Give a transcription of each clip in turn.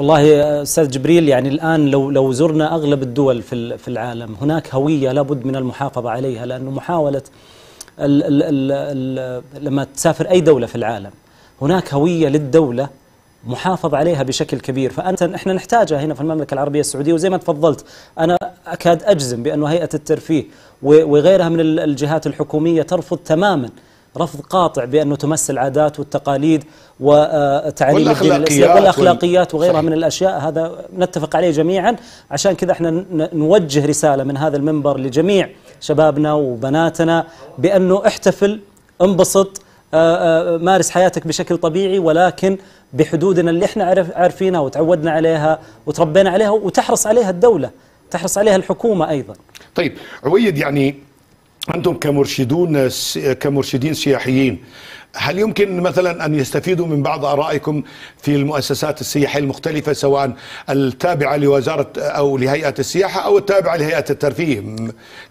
والله استاذ جبريل يعني الان لو لو زرنا اغلب الدول في في العالم هناك هويه لابد من المحافظه عليها لانه محاوله الـ الـ ال ال لما تسافر اي دوله في العالم هناك هويه للدوله محافظ عليها بشكل كبير فانت احنا نحتاجها هنا في المملكه العربيه السعوديه وزي ما تفضلت انا اكاد اجزم بانه هيئه الترفيه وغيرها من الجهات الحكوميه ترفض تماما رفض قاطع بأنه تمس العادات والتقاليد وتعاليم الدين الإسلامي والأخلاقيات وغيرها صحيح. من الأشياء هذا نتفق عليه جميعا عشان كذا احنا نوجه رسالة من هذا المنبر لجميع شبابنا وبناتنا بأنه احتفل انبسط آه، آه، مارس حياتك بشكل طبيعي ولكن بحدودنا اللي احنا عارفينها وتعودنا عليها وتربينا عليها وتحرص عليها الدولة تحرص عليها الحكومة أيضا طيب عويد يعني أنتم كمرشدون كمرشدين سياحيين هل يمكن مثلا أن يستفيدوا من بعض آرائكم في المؤسسات السياحية المختلفة سواء التابعة لوزارة أو لهيئة السياحة أو التابعة لهيئة الترفيه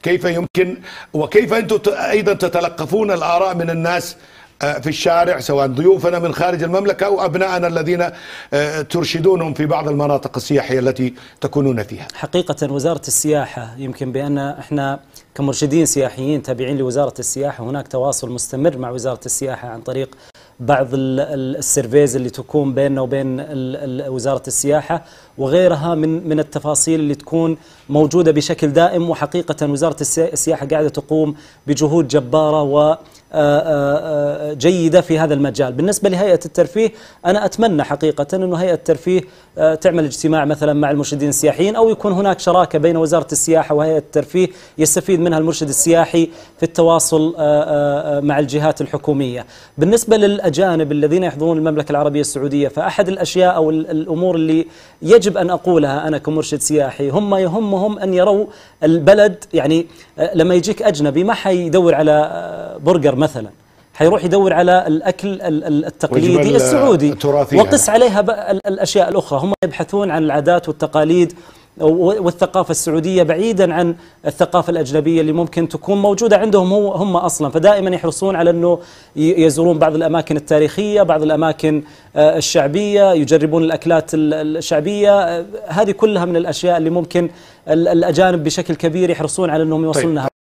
كيف يمكن وكيف أنتم أيضا تتلقفون الآراء من الناس آه، في الشارع سواء ضيوفنا من خارج المملكة أو أبنائنا الذين آه، ترشدونهم في بعض المناطق السياحية التي تكونون فيها حقيقة وزارة السياحة يمكن بأن احنا كمرشدين سياحيين تابعين لوزارة السياحة هناك تواصل مستمر مع وزارة السياحة عن طريق بعض السيرفيز اللي تكون بيننا وبين وزارة السياحة وغيرها من من التفاصيل اللي تكون موجودة بشكل دائم وحقيقة وزارة السياحة قاعدة تقوم بجهود جبارة و جيدة في هذا المجال بالنسبة لهيئة الترفيه أنا أتمنى حقيقة أنه هيئة الترفيه تعمل اجتماع مثلا مع المرشدين السياحيين أو يكون هناك شراكة بين وزارة السياحة وهيئة الترفيه يستفيد من منها المرشد السياحي في التواصل آه، آه، آه، مع الجهات الحكومية بالنسبة للأجانب الذين يحضرون المملكة العربية السعودية فأحد الأشياء أو الأمور اللي يجب أن أقولها أنا كمرشد سياحي هم يهمهم أن يروا البلد يعني لما يجيك أجنبي ما حيدور على برجر مثلاً حيروح يدور على الاكل التقليدي السعودي وقس عليها الاشياء الاخرى هم يبحثون عن العادات والتقاليد والثقافة السعودية بعيدا عن الثقافة الأجنبية اللي ممكن تكون موجودة عندهم هم أصلا فدائما يحرصون على أنه يزورون بعض الأماكن التاريخية بعض الأماكن آه، الشعبية يجربون الأكلات الشعبية آه، هذه كلها من الأشياء اللي ممكن الأجانب بشكل كبير يحرصون على أنهم يوصلونها طيب.